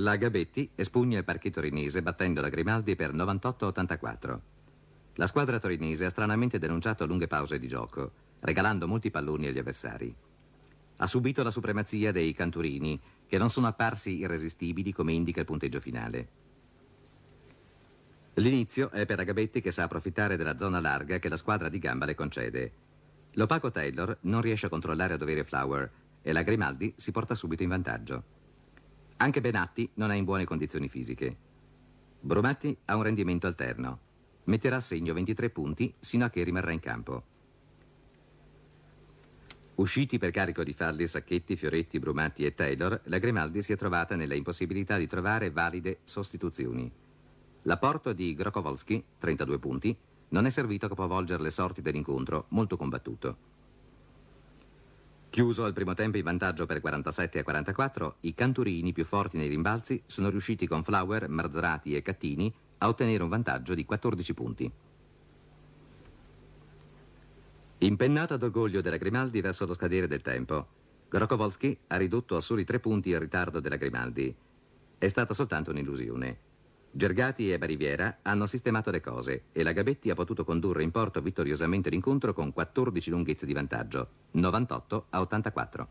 La Gabetti espugna il parchito torinese battendo la Grimaldi per 98-84. La squadra torinese ha stranamente denunciato lunghe pause di gioco, regalando molti palloni agli avversari. Ha subito la supremazia dei canturini, che non sono apparsi irresistibili come indica il punteggio finale. L'inizio è per la Gabetti che sa approfittare della zona larga che la squadra di gamba le concede. L'opaco Taylor non riesce a controllare a dovere Flower e la Grimaldi si porta subito in vantaggio. Anche Benatti non è in buone condizioni fisiche. Brumatti ha un rendimento alterno. Metterà a segno 23 punti sino a che rimarrà in campo. Usciti per carico di falli Sacchetti, Fioretti, Brumatti e Taylor, la Grimaldi si è trovata nella impossibilità di trovare valide sostituzioni. L'apporto di Grokovolski, 32 punti, non è servito a capovolgere le sorti dell'incontro, molto combattuto. Chiuso al primo tempo in vantaggio per 47 a 44, i canturini più forti nei rimbalzi sono riusciti con Flower, Marzorati e Cattini a ottenere un vantaggio di 14 punti. Impennata d'orgoglio della Grimaldi verso lo scadere del tempo, Grokovolski ha ridotto a soli tre punti il ritardo della Grimaldi. È stata soltanto un'illusione. Gergati e Bariviera hanno sistemato le cose e la Gabetti ha potuto condurre in porto vittoriosamente l'incontro con 14 lunghezze di vantaggio, 98 a 84.